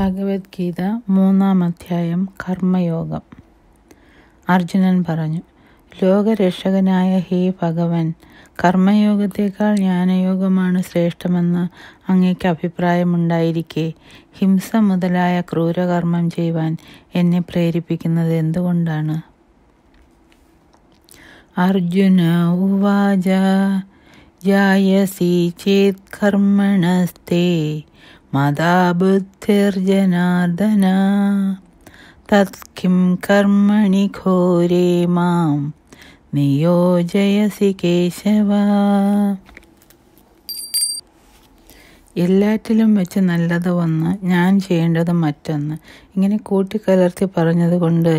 ഭഗവത്ഗീത മൂന്നാം അധ്യായം കർമ്മയോഗം അർജുനൻ പറഞ്ഞു ലോകരക്ഷകനായ ഹേ ഭഗവൻ കർമ്മയോഗത്തേക്കാൾ ജ്ഞാനയോഗമാണ് ശ്രേഷ്ഠമെന്ന് അങ്ങയ്ക്ക് അഭിപ്രായമുണ്ടായിരിക്കെ ഹിംസ മുതലായ ക്രൂരകർമ്മം ചെയ്യുവാൻ എന്നെ പ്രേരിപ്പിക്കുന്നത് എന്തുകൊണ്ടാണ് അർജുന ഉവാച ജായസി ചേത് കർമ്മണസ്തേ മതാബുദ്ധിർജനാർദ്ദന തത്കിം കർമ്മണി ഘോരേ മാം നിയോജയസി കേശവ എല്ലാറ്റിലും വെച്ച് നല്ലത് വന്ന് ഞാൻ ചെയ്യേണ്ടത് മറ്റൊന്ന് ഇങ്ങനെ കൂട്ടിക്കലർത്തി പറഞ്ഞതുകൊണ്ട്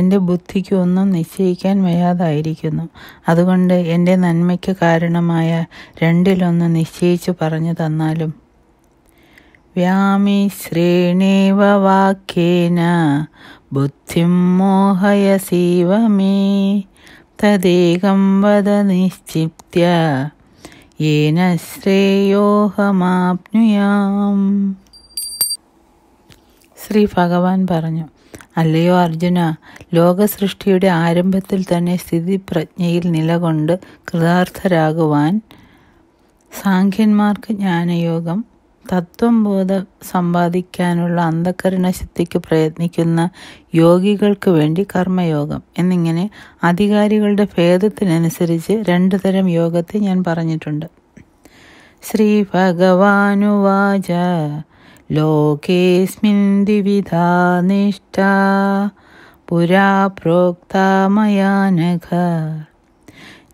എൻ്റെ ബുദ്ധിക്ക് ഒന്നും നിശ്ചയിക്കാൻ വയ്യാതായിരിക്കുന്നു അതുകൊണ്ട് എൻ്റെ നന്മയ്ക്ക് കാരണമായ രണ്ടിലൊന്ന് നിശ്ചയിച്ചു പറഞ്ഞു തന്നാലും व्यामिश्रेणेव वाक्येन ബുദ്ധിം मोहयसीव मे तदेकं വദ निश्चित्य येन ശ്രേയോഹമാപ്നുയാം ശ്രീ ഭഗവാൻ പറഞ്ഞു അല്ലയോ അർജുന ലോകസൃഷ്ടിയുടെ ആരംഭത്തിൽ തന്നെ സ്ഥിതി പ്രജ്ഞയിൽ നിലകൊണ്ട് കൃതാർത്ഥരാകുവാൻ സാഖ്യന്മാർക്ക് ജ്ഞാനയോഗം തത്വം ബോധം സമ്പാദിക്കാനുള്ള അന്ധകരണ ശക്തിക്ക് പ്രയത്നിക്കുന്ന യോഗികൾക്ക് വേണ്ടി കർമ്മയോഗം എന്നിങ്ങനെ അധികാരികളുടെ ഭേദത്തിനനുസരിച്ച് രണ്ടു തരം യോഗത്തെ ഞാൻ പറഞ്ഞിട്ടുണ്ട് ശ്രീ ഭഗവാനുവാച ലോകേസ്മിൻ ദ്വിവിധാ നിഷ്ഠ പുരാ പ്രോക്തമയാനഘ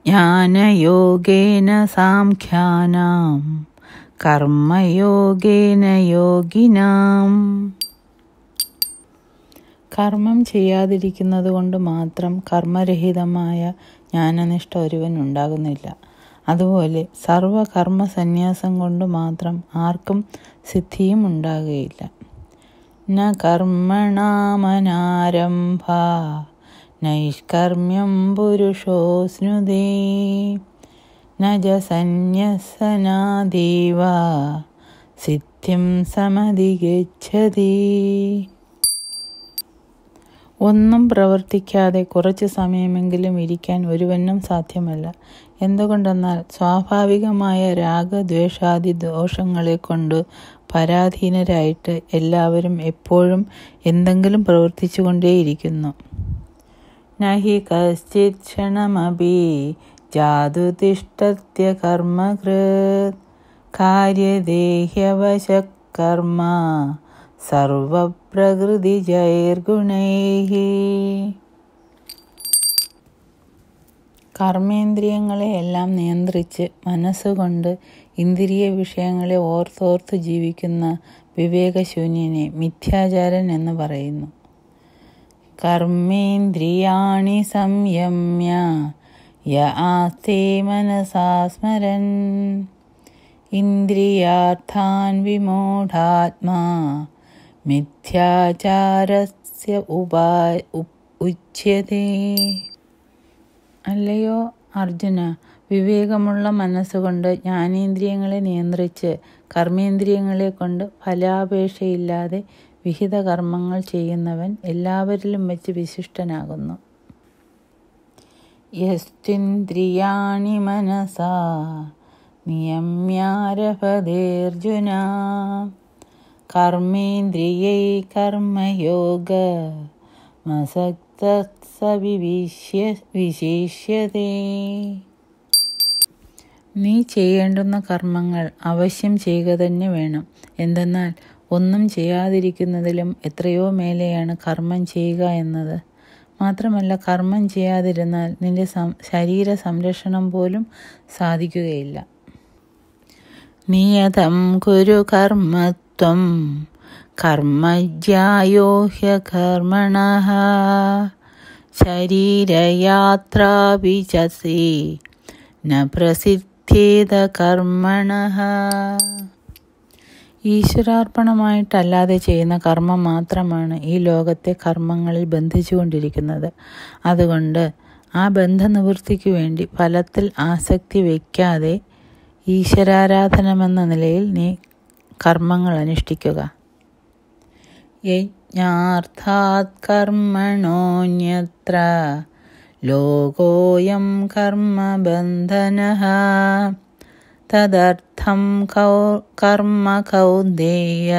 ജ്ഞാനയോഗേന സാംഖ്യാനാം കർമ്മയോഗേന യോഗിനാം കർമ്മം ചെയ്യാതിരിക്കുന്നത് കൊണ്ട് മാത്രം കർമ്മരഹിതമായ ജ്ഞാനനിഷ്ഠ ഒരുവൻ ഉണ്ടാകുന്നില്ല അതുപോലെ സർവകർമ്മ സന്യാസം കൊണ്ട് മാത്രം ആർക്കും സിദ്ധിയും ഉണ്ടാകുകയില്ല ന കർമ്മണാമനാരംഭ നൈഷ്കർമ്മ്യം പുരുഷോസ്നുതേ നജസന്യസനാദീവ സിദ്ധ്യം സമധിഗച്ഛതി ഒന്നും പ്രവർത്തിക്കാതെ കുറച്ച് സമയമെങ്കിലും ഇരിക്കാൻ ഒരുവനും സാധ്യമല്ല എന്തുകൊണ്ടെന്നാൽ സ്വാഭാവികമായ രാഗദ്വേഷാദി ദോഷങ്ങളെ കൊണ്ട് പരാധീനരായിട്ട് എല്ലാവരും എപ്പോഴും എന്തെങ്കിലും പ്രവർത്തിച്ചുകൊണ്ടേയിരിക്കുന്നു നഹി കശ്ചിത് ക്ഷണമപി जादुतिष्ठत्य कर्मकृत् कार्यदेह्यवशकर्म കർമ്മേന്ദ്രിയങ്ങളെ എല്ലാം നിയന്ത്രിച്ച് മനസ്സുകൊണ്ട് ഇന്ദ്രിയ വിഷയങ്ങളെ ഓർത്തോർത്ത് ജീവിക്കുന്ന വിവേകശൂന്യനെ മിഥ്യാചാരൻ എന്ന് പറയുന്നു കർമ്മേന്ദ്രിയാണി സംയമ്യ യ ആസ്തേ മനസാസ്മരൻ ഇന്ദ്രിയാർത്ഥാൻ വിമൂഢാത്മാ മിഥ്യാചാരസ്യ ഉപായ അല്ലയോ അർജുന വിവേകമുള്ള മനസ്സുകൊണ്ട് ജ്ഞാനേന്ദ്രിയങ്ങളെ നിയന്ത്രിച്ച് കർമ്മേന്ദ്രിയങ്ങളെ കൊണ്ട് ഫലാപേക്ഷയില്ലാതെ വിഹിത കർമ്മങ്ങൾ ചെയ്യുന്നവൻ എല്ലാവരിലും വെച്ച് വിശിഷ്ടനാകുന്നു യസ്തിന്ദ്രിയാണി മനസാ നിയമ്യാരഭദേർജുന കർമ്മേന്ദ്രിയൈ കർമ്മയോഗ മസക്തസവിവിശ്യ വിശേഷ്യതേ നീ ചെയ്യേണ്ടുന്ന കർമ്മങ്ങൾ അവശ്യം ചെയ്യുക തന്നെ വേണം എന്തെന്നാൽ ഒന്നും ചെയ്യാതിരിക്കുന്നതിലും എത്രയോ മേലെയാണ് കർമ്മം ചെയ്യുക എന്നത് മാത്രമല്ല കർമ്മം ചെയ്യാതിരുന്നാൽ നിന്റെ ശരീര സംരക്ഷണം പോലും സാധിക്കുകയില്ല നിയതം കുരു കർമ്മത്വം കർമ്മജ്യായോ ഹ്യകർമ്മണ ശരീരയാത്രാപി ചസി ന പ്രസിദ്ധേത കർമ്മണ ഈശ്വരാർപ്പണമായിട്ടല്ലാതെ ചെയ്യുന്ന കർമ്മം മാത്രമാണ് ഈ ലോകത്തെ കർമ്മങ്ങളിൽ ബന്ധിച്ചുകൊണ്ടിരിക്കുന്നത് അതുകൊണ്ട് ആ ബന്ധനിവൃത്തിക്ക് വേണ്ടി ഫലത്തിൽ ആസക്തി വയ്ക്കാതെ ഈശ്വരാരാധനമെന്ന നിലയിൽ നീ കർമ്മങ്ങൾ അനുഷ്ഠിക്കുക യജ്ഞാർത്ഥാത് കർമ്മണോന്യത്ര ലോകോയം കർമ്മബന്ധന तदर्थं कौ कर्म कौन्देय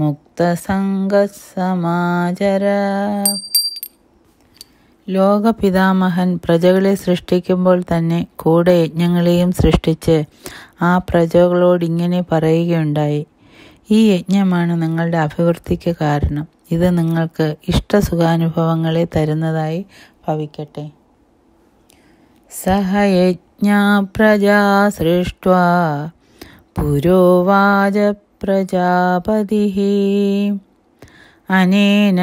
മുക്തസംഗസമാചര ലോകപിതാമഹൻ പ്രജകളെ സൃഷ്ടിക്കുമ്പോൾ തന്നെ കൂടെ യജ്ഞങ്ങളെയും സൃഷ്ടിച്ച് ആ പ്രജകളോട് ഇങ്ങനെ പറയുകയുണ്ടായി ഈ യജ്ഞമാണ് നിങ്ങളുടെ അഭിവൃദ്ധിക്ക് കാരണം ഇത് നിങ്ങൾക്ക് ഇഷ്ടസുഖാനുഭവങ്ങളെ തരുന്നതായി ഭവിക്കട്ടെ സഹയജ്ഞാ പ്രജാ प्रजा सृष्ट्वा पुरोवाच प्रजापतिः अनेन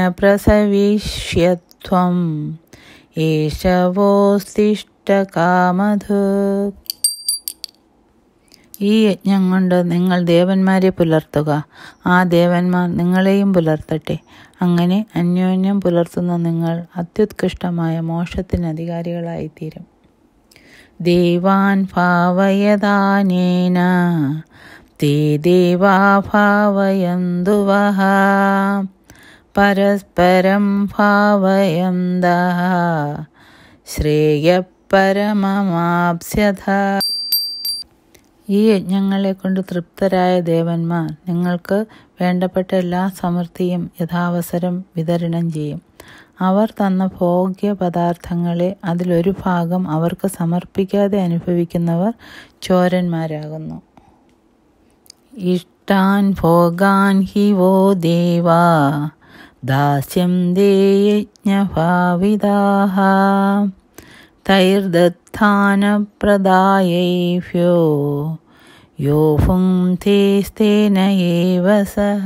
ഈ യജ്ഞം കൊണ്ട് നിങ്ങൾ ദേവന്മാരെ പുലർത്തുക ആ ദേവന്മാർ നിങ്ങളെയും പുലർത്തട്ടെ അങ്ങനെ അന്യോന്യം പുലർത്തുന്ന നിങ്ങൾ അത്യുത്കൃഷ്ടമായ മോക്ഷത്തിന് അധികാരികളായിത്തീരും ദേവാൻ ഭാവയതാനേന തേ ദേവാ ഭാവയന്തുവഹ പരസ്പരം परस्परं भावयन्तः ശ്രേയപരമമാപ്സ്യഥ ഈ യജ്ഞങ്ങളെ കൊണ്ട് തൃപ്തരായ ദേവന്മാർ നിങ്ങൾക്ക് വേണ്ടപ്പെട്ട എല്ലാ സമൃദ്ധിയും യഥാവസരം വിതരണം ചെയ്യും അവർ തന്ന ഭോഗ്യ പദാർത്ഥങ്ങളെ അതിലൊരു ഭാഗം അവർക്ക് സമർപ്പിക്കാതെ അനുഭവിക്കുന്നവർ ചോരന്മാരാകുന്നു ഇഷ്ടാൻ ഭോഗാൻ ഹി വോ ദേവാ ദാസ്യം ദേയജ്ഞഭാവിതാഹ തൈർദത്ഥാനപ്രദായൈഭ്യോ യോഫും തേസ്തേന ഏവ സഹ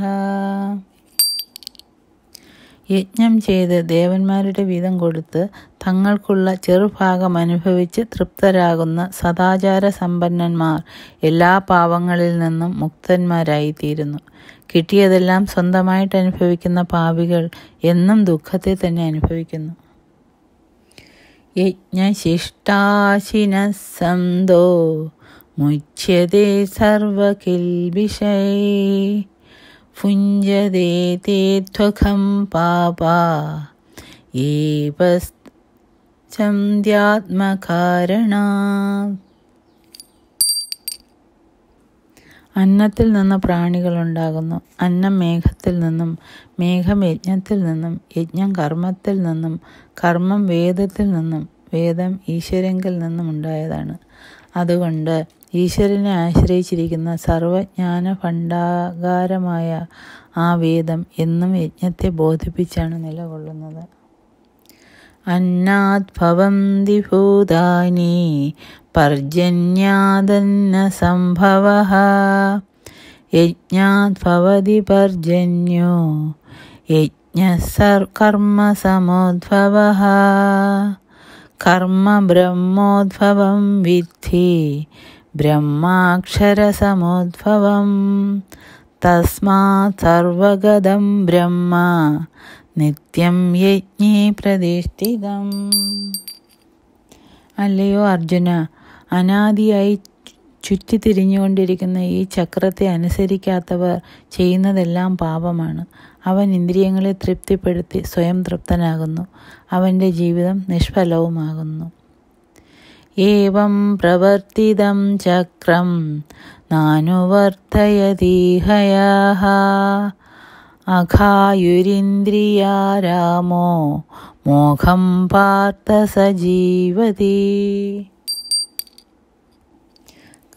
യജ്ഞം ചെയ്ത് ദേവന്മാരുടെ വീതം കൊടുത്ത് തങ്ങൾക്കുള്ള ചെറുഭാഗം അനുഭവിച്ച് തൃപ്തരാകുന്ന സദാചാര സമ്പന്നന്മാർ എല്ലാ പാവങ്ങളിൽ നിന്നും മുക്തന്മാരായിത്തീരുന്നു കിട്ടിയതെല്ലാം സ്വന്തമായിട്ട് അനുഭവിക്കുന്ന പാവികൾ എന്നും ദുഃഖത്തെ തന്നെ അനുഭവിക്കുന്നു യജ്ഞശിഷ്ടാശിന സന്തോ സർവകിൽ വിഷയ ഭുഞ്ജതേതേ ത്വഖം പാപ ഏവസ്ചന്ദ്യാത്മകാരണ അന്നത്തിൽ നിന്ന് ഉണ്ടാകുന്നു അന്നം മേഘത്തിൽ നിന്നും മേഘം യജ്ഞത്തിൽ നിന്നും യജ്ഞം കർമ്മത്തിൽ നിന്നും കർമ്മം വേദത്തിൽ നിന്നും വേദം ഈശ്വരങ്കിൽ നിന്നും ഉണ്ടായതാണ് അതുകൊണ്ട് ഈശ്വരനെ ആശ്രയിച്ചിരിക്കുന്ന സർവജ്ഞാന ഭണ്ഡാകാരമായ ആ വേദം എന്നും യജ്ഞത്തെ ബോധിപ്പിച്ചാണ് നിലകൊള്ളുന്നത് അന്നാദ്ഭവന്തി ഭൂതാനി പർജന്യാദന്ന സംഭവ യജ്ഞാദ്ഭവതി പർജന്യോ യജ്ഞസർക്കർമ്മസമോദ്ഭവ കർമ്മ ബ്രഹ്മോദ്ഭവം വിദ്ധി ബ്രഹ്മാക്ഷരസമുദ്ഭവം തസ്മാത് സർവഗതം ബ്രഹ്മ നിത്യം യജ്ഞേ പ്രതിഷ്ഠിതം അല്ലയോ അർജുന അനാദിയായി ചുറ്റിത്തിരിഞ്ഞുകൊണ്ടിരിക്കുന്ന ഈ ചക്രത്തെ അനുസരിക്കാത്തവർ ചെയ്യുന്നതെല്ലാം പാപമാണ് അവൻ ഇന്ദ്രിയങ്ങളെ തൃപ്തിപ്പെടുത്തി സ്വയം തൃപ്തനാകുന്നു അവൻ്റെ ജീവിതം നിഷ്ഫലവുമാകുന്നു ഏവം പ്രവർത്തിതം ചക്രം नानुवर्तयदीहयाः अघायुरिन्द्रिया रामो मोघं पार्थ स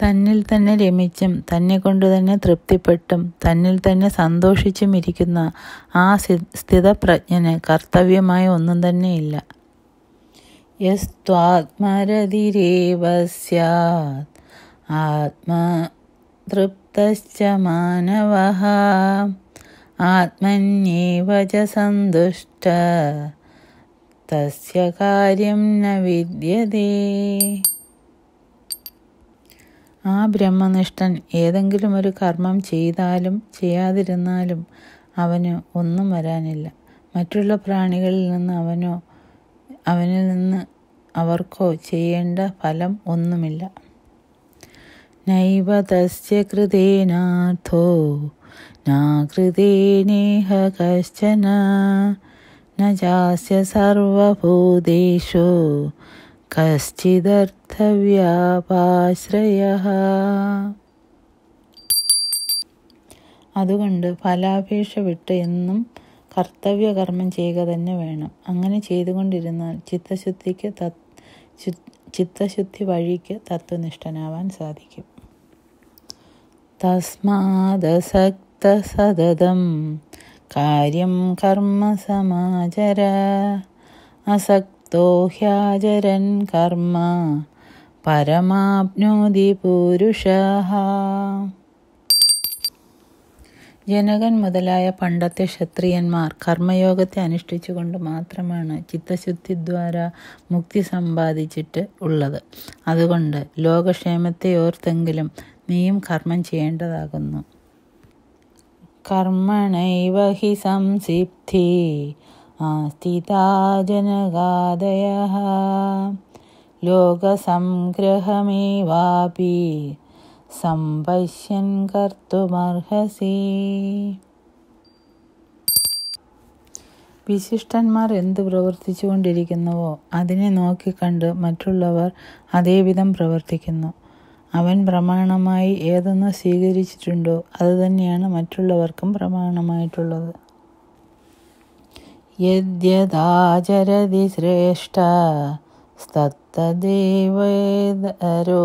തന്നിൽ തന്നെ രമിച്ചും തന്നെ കൊണ്ട് തന്നെ തൃപ്തിപ്പെട്ടും തന്നിൽ തന്നെ സന്തോഷിച്ചും ഇരിക്കുന്ന ആ സ്ഥിതപ്രജ്ഞന് കർത്തവ്യമായ ഒന്നും തന്നെയില്ല യസ്ത്വാത്മരതിരേവ സ്യാത് ആത്മതൃപ്തശ്ച മാനവ ആത്മന്യേവ ച സന്തുഷ്ട തസ്യ കാര്യം ന വിദ്യതേ ആ ബ്രഹ്മനിഷ്ഠൻ ഏതെങ്കിലും ഒരു കർമ്മം ചെയ്താലും ചെയ്യാതിരുന്നാലും അവന് ഒന്നും വരാനില്ല മറ്റുള്ള പ്രാണികളിൽ നിന്ന് അവനോ അവനിൽ നിന്ന് അവർക്കോ ചെയ്യേണ്ട ഫലം ഒന്നുമില്ല നൈവ തസ്യ കൃതേനാഥോ നാകൃതേനേഹ കശ്ചന നാസ്യ സർവഭൂതേഷു കശ്ചിദർത്ഥവ്യാപാശ്രയ അതുകൊണ്ട് ഫലാപേക്ഷ വിട്ട് എന്നും കർത്തവ്യകർമ്മം ചെയ്യുക തന്നെ വേണം അങ്ങനെ ചെയ്തുകൊണ്ടിരുന്നാൽ ചിത്തശുദ്ധിക്ക് തത് ചിത്തശുദ്ധി വഴിക്ക് തത്വനിഷ്ഠനാവാൻ സാധിക്കും തസ്മാദസക്ത സതതം കാര്യം കർമ്മ സമാചര അസക്തോ ഹ്യാചരൻ കർമ്മ പരമാപ്നോതി പുരുഷ ജനകൻ മുതലായ പണ്ടത്തെ ക്ഷത്രിയന്മാർ കർമ്മയോഗത്തെ അനുഷ്ഠിച്ചുകൊണ്ട് മാത്രമാണ് ചിത്തശുദ്ധിദ്വാര മുക്തി സമ്പാദിച്ചിട്ട് ഉള്ളത് അതുകൊണ്ട് ലോകക്ഷേമത്തെ ഓർത്തെങ്കിലും നീയും കർമ്മം ചെയ്യേണ്ടതാകുന്നു കർമ്മണൈവ ഹി സംസിദ്ധി ആസ്ഥിതാജനകാദയ ലോകസംഗ്രഹമേവാപി സംപശ്യൻ കർത്തുമർഹസി വിശിഷ്ടന്മാർ എന്ത് പ്രവർത്തിച്ചു കൊണ്ടിരിക്കുന്നുവോ അതിനെ നോക്കിക്കണ്ട് മറ്റുള്ളവർ അതേവിധം പ്രവർത്തിക്കുന്നു അവൻ പ്രമാണമായി ഏതൊന്ന് സ്വീകരിച്ചിട്ടുണ്ടോ അതുതന്നെയാണ് മറ്റുള്ളവർക്കും പ്രമാണമായിട്ടുള്ളത് യദ്യദാചരതി ശ്രേഷ്ഠ സ്തത്തദേവേദരോ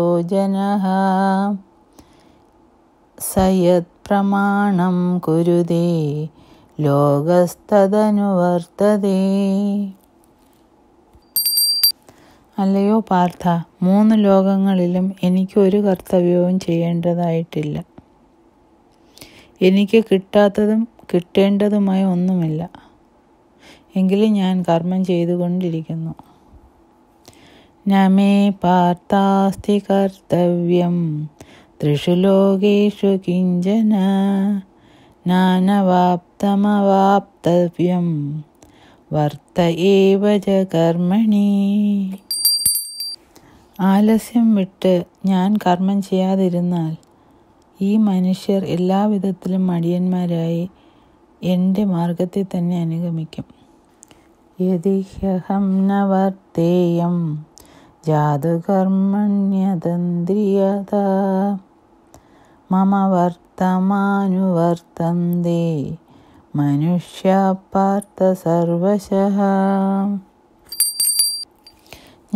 സയത് പ്രമാണം കുരുതേ ലോകസ്തനുവർത്തതേ അല്ലയോ പാർത്ഥ മൂന്ന് ലോകങ്ങളിലും എനിക്ക് ഒരു കർത്തവ്യവും ചെയ്യേണ്ടതായിട്ടില്ല എനിക്ക് കിട്ടാത്തതും കിട്ടേണ്ടതുമായ ഒന്നുമില്ല എങ്കിലും ഞാൻ കർമ്മം ചെയ്തുകൊണ്ടിരിക്കുന്നു നമേ പാർത്ഥാസ്തി കർത്തവ്യം ത്രിഷു ലോകേഷു കിഞ്ചന നാനവാപ്തമവാപ്തവ്യം വർത്ത ഏവ ച കർമ്മണി ആലസ്യം വിട്ട് ഞാൻ കർമ്മം ചെയ്യാതിരുന്നാൽ ഈ മനുഷ്യർ എല്ലാവിധത്തിലും മടിയന്മാരായി എൻ്റെ മാർഗത്തെ തന്നെ അനുഗമിക്കും യതിഹ്യഹം നവർത്തേയം വർത്തേയം മമ വർത്തമാനുവർത്തന്തേ മനുഷ്യ പാർത്ഥ സർവശ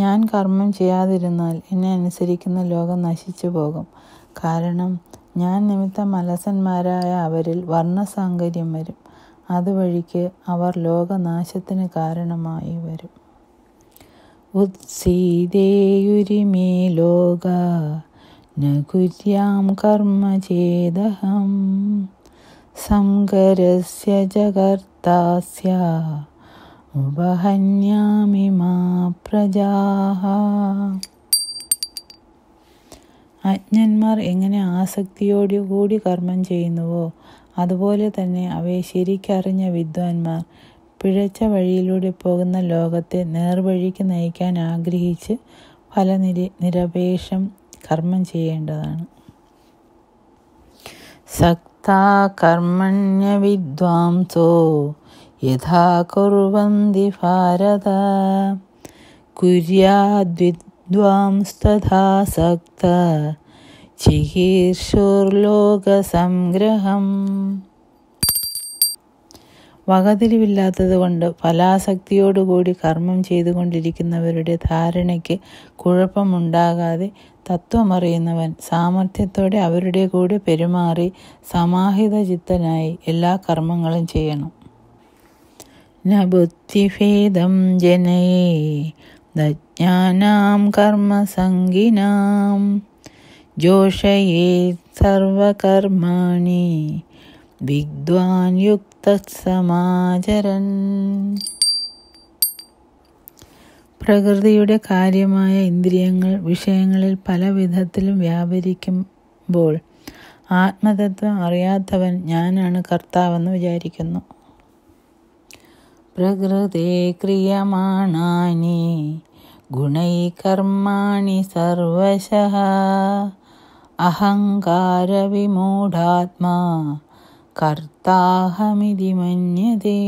ഞാൻ കർമ്മം ചെയ്യാതിരുന്നാൽ എന്നെ അനുസരിക്കുന്ന ലോകം നശിച്ചു പോകും കാരണം ഞാൻ നിമിത്തം അലസന്മാരായ അവരിൽ വർണ്ണസാങ്കര്യം വരും അതുവഴിക്ക് അവർ ലോകനാശത്തിന് കാരണമായി വരും ഉത്സീതേയുരിമേ ലോക न കർമ്മ कर्म സംഗരസ്യ संकरस्य ഉപഹന്യാമി മാ പ്രജാഹ അജ്ഞന്മാർ എങ്ങനെ ആസക്തിയോടുകൂടി കർമ്മം ചെയ്യുന്നുവോ അതുപോലെ തന്നെ അവയെ ശരിക്കറിഞ്ഞ വിദ്വാൻമാർ പിഴച്ച വഴിയിലൂടെ പോകുന്ന ലോകത്തെ നേർവഴിക്ക് നയിക്കാൻ ആഗ്രഹിച്ച് ഫലനിരപേക്ഷം കർമ്മം ചെയ്യേണ്ടതാണ് സക്താ കർമ്മണ്യ വിദ്വാംസോ യഥാ കുറവന്തി ഭാരത കുര്യാദ്വിദ്വാംസ്തഥാ സക്ത വകതിരിവില്ലാത്തത് കൊണ്ട് ഫലാസക്തിയോടുകൂടി കർമ്മം ചെയ്തുകൊണ്ടിരിക്കുന്നവരുടെ ധാരണയ്ക്ക് കുഴപ്പമുണ്ടാകാതെ തത്വമറിയുന്നവൻ സാമർഥ്യത്തോടെ അവരുടെ കൂടെ പെരുമാറി സമാഹിത ചിത്തനായി എല്ലാ കർമ്മങ്ങളും ചെയ്യണം നബുദ്ധിഭേദം ബുദ്ധിഭേദം ദജ്ഞാനാം കർമ്മസംഗിനാം ജോഷയേ സർവകർമാണി വിദ്വാൻ യുക്ത സമാചരൻ പ്രകൃതിയുടെ കാര്യമായ ഇന്ദ്രിയങ്ങൾ വിഷയങ്ങളിൽ പല വിധത്തിലും വ്യാപരിക്കുമ്പോൾ ആത്മതത്വം അറിയാത്തവൻ ഞാനാണ് കർത്താവെന്ന് വിചാരിക്കുന്നു പ്രകൃതി ക്രിയമാണി ഗുണൈ കർമാണി സർവശ വിമൂഢാത്മാ കർത്താഹമിതി മന്യതേ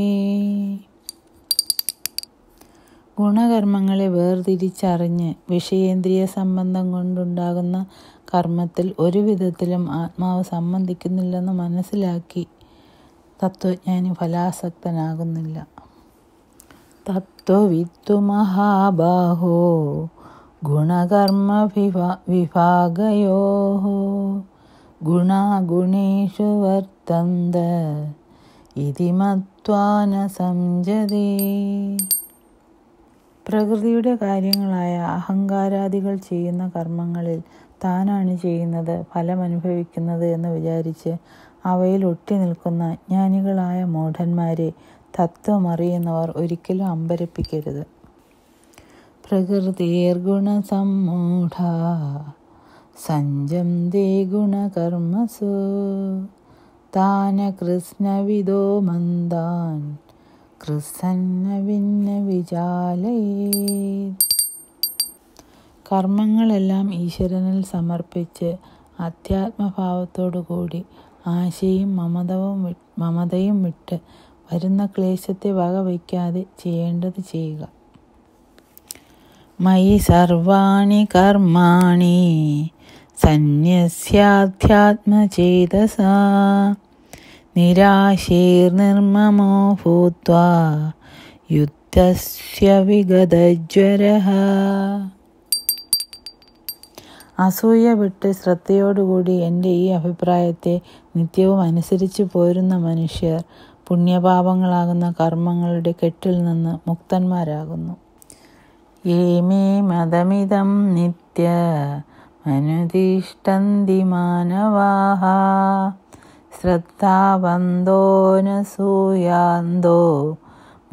ഗുണകർമ്മങ്ങളെ വേർതിരിച്ചറിഞ്ഞ് വിഷയേന്ദ്രിയ സംബന്ധം കൊണ്ടുണ്ടാകുന്ന കർമ്മത്തിൽ ഒരു വിധത്തിലും ആത്മാവ് സംബന്ധിക്കുന്നില്ലെന്ന് മനസ്സിലാക്കി തത്വജ്ഞാനി ഫലാസക്തനാകുന്നില്ല തത്വവിത്തു മഹാബാഹോ ഗുണകർമ്മ വിഭാഗയോ ഗുണാഗുണേഷു വർത്തന്ത ഇതിമത്വാന സംജതേ പ്രകൃതിയുടെ കാര്യങ്ങളായ അഹങ്കാരാദികൾ ചെയ്യുന്ന കർമ്മങ്ങളിൽ താനാണ് ചെയ്യുന്നത് ഫലമനുഭവിക്കുന്നത് എന്ന് വിചാരിച്ച് അവയിൽ ഒട്ടി നിൽക്കുന്ന അജ്ഞാനികളായ മൂഢന്മാരെ തത്വമറിയുന്നവർ ഒരിക്കലും അമ്പരപ്പിക്കരുത് പ്രകൃതിർഗുണസമ്മൂഢ സഞ്ജം ദേ ഗുണകർമ്മസു താന കൃഷ്ണവിദോ മന്ദാൻ കർമ്മങ്ങളെല്ലാം ഈശ്വരനിൽ സമർപ്പിച്ച് അധ്യാത്മഭാവത്തോടുകൂടി ആശയും മമതവും മമതയും വിട്ട് വരുന്ന ക്ലേശത്തെ വകവയ്ക്കാതെ ചെയ്യേണ്ടത് ചെയ്യുക മയി സർവാണി കർമാണി സന്യസ്യാധ്യാത്മചേതസ നിരാശീർനിർമ്മമോ ഭൂത്വാ യുദ്ധസ്യ വിഗതജ്വരഃ അസൂയ വിട്ട് ശ്രദ്ധയോടുകൂടി എൻ്റെ ഈ അഭിപ്രായത്തെ നിത്യവും അനുസരിച്ച് പോരുന്ന മനുഷ്യർ പുണ്യപാപങ്ങളാകുന്ന കർമ്മങ്ങളുടെ കെട്ടിൽ നിന്ന് മുക്തന്മാരാകുന്നു ഏമേ മതമിതം നിത്യ മനുതിഷ്ടന്തി മാനവാഹ ശ്രദ്ധാവന്തോനസൂയാന്തോ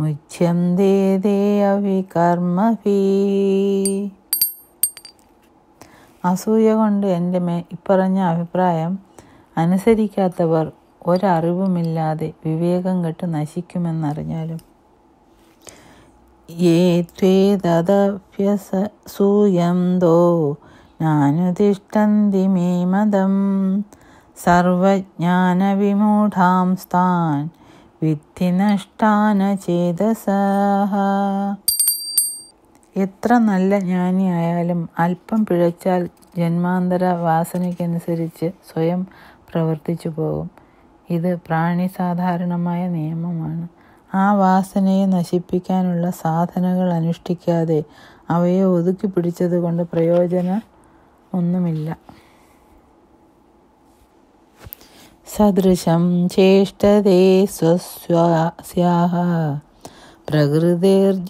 മുഖ്യം ദേദേ അവികർമ്മഭീ അസൂയ കൊണ്ട് എൻ്റെ മേ ഇപ്പറഞ്ഞ അഭിപ്രായം അനുസരിക്കാത്തവർ ഒരറിവുമില്ലാതെ വിവേകം കെട്ട് നശിക്കുമെന്നറിഞ്ഞാലും യേ ഞാനുതിഷ്ടന്തി നാനുതിഷ്ഠന്തി മേ മതം സർവജ്ഞാനവിമൂഢാം വിദ്ധി നഷ്ടാന എത്ര നല്ല ജ്ഞാനിയായാലും അല്പം പിഴച്ചാൽ ജന്മാന്തര വാസനയ്ക്കനുസരിച്ച് സ്വയം പ്രവർത്തിച്ചു പോകും ഇത് പ്രാണി സാധാരണമായ നിയമമാണ് ആ വാസനയെ നശിപ്പിക്കാനുള്ള സാധനകൾ അനുഷ്ഠിക്കാതെ അവയെ ഒതുക്കി പിടിച്ചതുകൊണ്ട് പ്രയോജന ഒന്നുമില്ല സദൃശം ചേഷ്ടതേ സ്വസ്വസ്യാഹ പ്രകൃതിർജ്ഞാനവാനപി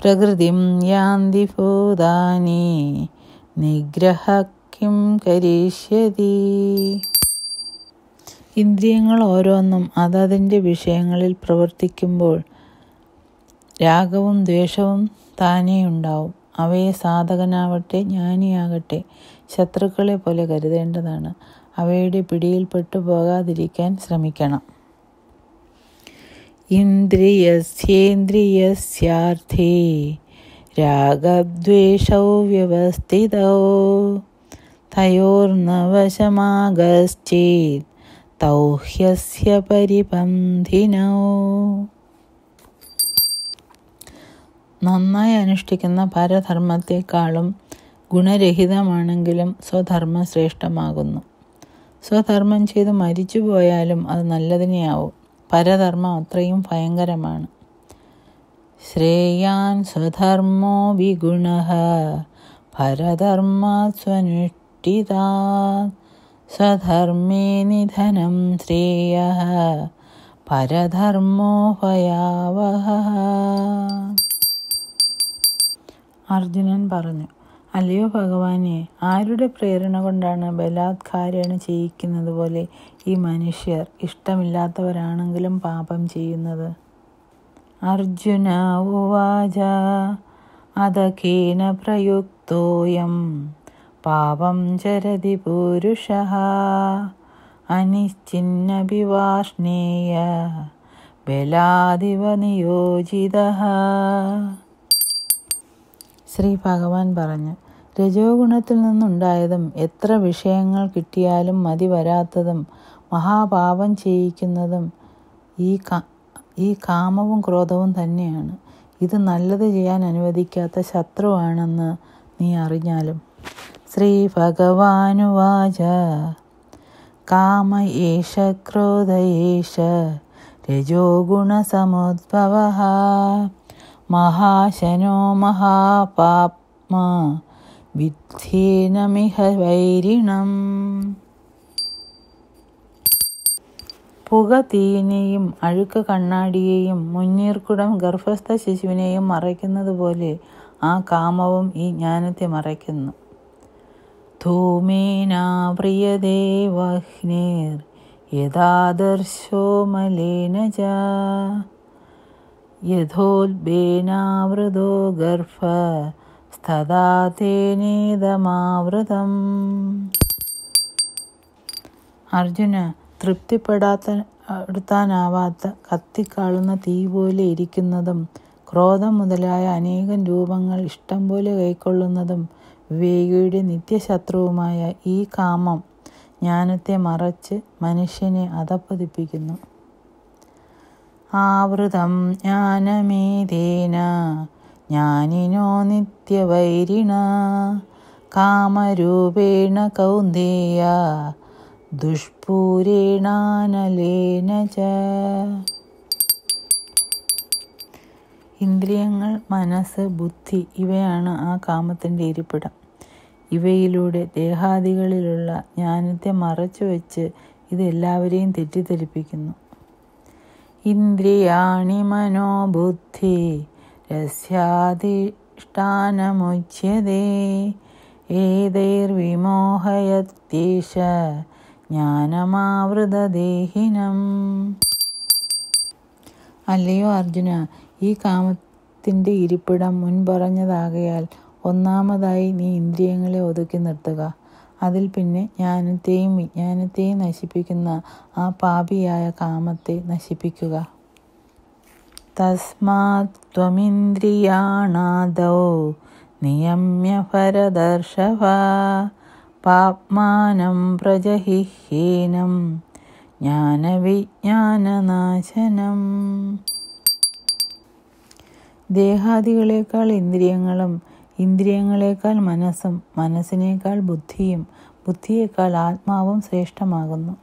പ്രകൃതിം യാന്തി ഭൂതാനി നിഗ്രഹ കിം കരിഷ്യതി ഇന്ദ്രിയങ്ങൾ ഓരോന്നും അതതിൻ്റെ വിഷയങ്ങളിൽ പ്രവർത്തിക്കുമ്പോൾ രാഗവും ദ്വേഷവും താനേ ഉണ്ടാവും അവയെ സാധകനാവട്ടെ ജ്ഞാനിയാകട്ടെ ശത്രുക്കളെ പോലെ കരുതേണ്ടതാണ് അവയുടെ പിടിയിൽപ്പെട്ടു പോകാതിരിക്കാൻ ശ്രമിക്കണം ഇന്ദ്രിയസ്യേന്ദ്രിയസ്യാർത്ഥേ രാഗദ്വേഷോ വ്യവസ്ഥിതൗ തയോർനവശമാകശ്ചേത് തൗഹ്യസ്യ പരിപന്ധിനോ നന്നായി അനുഷ്ഠിക്കുന്ന പരധർമ്മത്തെക്കാളും ഗുണരഹിതമാണെങ്കിലും സ്വധർമ്മം ശ്രേഷ്ഠമാകുന്നു സ്വധർമ്മം ചെയ്ത് മരിച്ചു പോയാലും അത് നല്ലതിനെയാവും പരധർമ്മം അത്രയും ഭയങ്കരമാണ് ശ്രേയാൻ സ്വധർമ്മോ വിഗുണ പരധർമാസ്വനുഷ്ഠിതാ സ്വധർമ്മേ നിധനം ശ്രേയ പരധർമ്മോ ഭയാവഹ അർജുനൻ പറഞ്ഞു അല്ലയോ ഭഗവാനെ ആരുടെ പ്രേരണ കൊണ്ടാണ് ബലാത്കാരണ ചെയ്യിക്കുന്നത് പോലെ ഈ മനുഷ്യർ ഇഷ്ടമില്ലാത്തവരാണെങ്കിലും പാപം ചെയ്യുന്നത് അർജുന ഉവാച അതകീന പ്രയുക്തോയം പാപം ചരതി പുരുഷ അനിശ്ചിന്നഭിവാഷ്ണേയ ബലാദിവ നിയോജിത ശ്രീ ഭഗവാൻ പറഞ്ഞു ഗുണത്തിൽ നിന്നുണ്ടായതും എത്ര വിഷയങ്ങൾ കിട്ടിയാലും മതി വരാത്തതും മഹാപാപം ചെയ്യിക്കുന്നതും ഈ കാ ഈ കാമവും ക്രോധവും തന്നെയാണ് ഇത് നല്ലത് ചെയ്യാൻ അനുവദിക്കാത്ത ശത്രുവാണെന്ന് നീ അറിഞ്ഞാലും ശ്രീ ഭഗവാനുവാച കാമ ഏഷ ക്രോധ ഏഷ മഹാശനോ മഹാപാപ്മ വിദ്ധീനമിഹ വൈരിണം പുക തീയിനെയും അഴുക്ക് കണ്ണാടിയെയും മുന്നീർക്കുടം ഗർഭസ്ഥ ശിശുവിനെയും മറയ്ക്കുന്നത് പോലെ ആ കാമവും ഈ ജ്ഞാനത്തെ മറയ്ക്കുന്നു ധൂമേനാപ്രിയദേവഹ്നേർ യഥാദർശോ മലേന യഥോദ്ബേനാവൃതോ ഗർഭ സ്ഥതാതേനേതമാവൃതം അർജുന തൃപ്തിപ്പെടാത്ത എടുത്താനാവാത്ത കത്തിക്കാളുന്ന തീ പോലെ ഇരിക്കുന്നതും ക്രോധം മുതലായ അനേകം രൂപങ്ങൾ ഇഷ്ടം പോലെ കൈക്കൊള്ളുന്നതും വിവേകിയുടെ നിത്യശത്രുവുമായ ഈ കാമം ജ്ഞാനത്തെ മറച്ച് മനുഷ്യനെ അതപ്പതിപ്പിക്കുന്നു ആവൃതം ജ്ഞാനമേതേന ജ്ഞാനിനോ നിത്യവൈരിണ കാമരൂപേണ കൗന്ദേയ ദുഷ്പൂരേണാനലേന ച ഇന്ദ്രിയങ്ങൾ മനസ്സ് ബുദ്ധി ഇവയാണ് ആ കാമത്തിൻ്റെ ഇരിപ്പിടം ഇവയിലൂടെ ദേഹാദികളിലുള്ള ജ്ഞാനത്തെ മറച്ചുവെച്ച് ഇത് എല്ലാവരെയും തെറ്റിദ്ധരിപ്പിക്കുന്നു ഇന്ദ്രിയാണി മനോബുദ്ധി രസ്യാധിഷ്ഠാനമുച്യതേ ഏതൈർവിമോഹയത്തീശ ജ്ഞാനമാവൃതദേഹിനം അല്ലയോ അർജുന ഈ കാമത്തിൻ്റെ ഇരിപ്പിടം മുൻപറഞ്ഞതാകയാൽ ഒന്നാമതായി നീ ഇന്ദ്രിയങ്ങളെ ഒതുക്കി നിർത്തുക അതിൽ പിന്നെ ജ്ഞാനത്തെയും വിജ്ഞാനത്തെയും നശിപ്പിക്കുന്ന ആ പാപിയായ കാമത്തെ നശിപ്പിക്കുക തസ്മാത്വമിന്ദ്രിയാണാദോ നിയമ്യ ഫരദർശവ പാപ്മാനം പ്രജഹിഹീനം ജ്ഞാനവിജ്ഞാനനാശനം ദേഹാദികളെക്കാൾ ഇന്ദ്രിയങ്ങളും ഇന്ദ്രിയങ്ങളേക്കാൾ മനസ്സും മനസ്സിനേക്കാൾ ബുദ്ധിയും ബുദ്ധിയേക്കാൾ ആത്മാവും ശ്രേഷ്ഠമാകുന്നു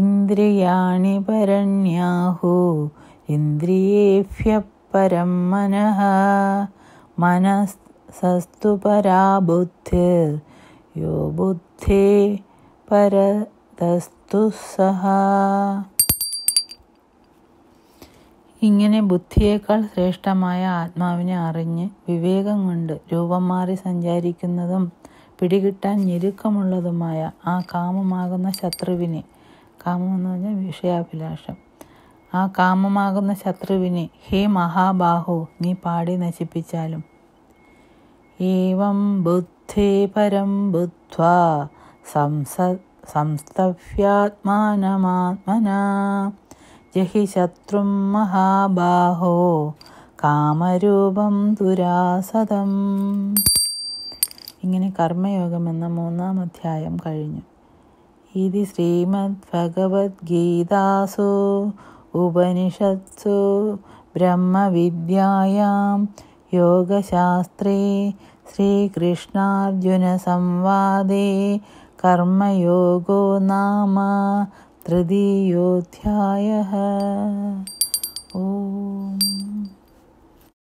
ഇന്ദ്രിയാണി പരണ്യാഹു ഇന്ദ്രിയേഭ്യപരം മനഃ മനസ്സസ്തു പരാ യോ ബുദ്ധേ പരതസ്തു സഹ ഇങ്ങനെ ബുദ്ധിയേക്കാൾ ശ്രേഷ്ഠമായ ആത്മാവിനെ അറിഞ്ഞ് വിവേകം കൊണ്ട് രൂപം മാറി സഞ്ചാരിക്കുന്നതും പിടികിട്ടാൻ ഞെരുക്കമുള്ളതുമായ ആ കാമമാകുന്ന ശത്രുവിനെ കാമം എന്ന് പറഞ്ഞാൽ വിഷയാഭിലാഷം ആ കാമമാകുന്ന ശത്രുവിനെ ഹേ മഹാബാഹു നീ പാടി നശിപ്പിച്ചാലും ഏവം ബുദ്ധേ പരം ബുദ്ധ്വാ സംസ സംസ്തവ്യാത്മാനമാത്മനാ യഹി ശത്രും മഹാബാഹോ കാമരൂപം ദുരാസതം ഇങ്ങനെ കർമ്മയോഗം എന്ന മൂന്നാം അധ്യായം കഴിഞ്ഞു ഇത് ശ്രീമദ് ഭഗവത്ഗീതാസു ഉപനിഷത്സു ബ്രഹ്മവിദ്യയാം യോഗശാസ്ത്രേ ശ്രീകൃഷ്ണാർജുന സംവാദേ കർമ്മയോഗോ നാമ तृतीयोऽध्यायः ॐ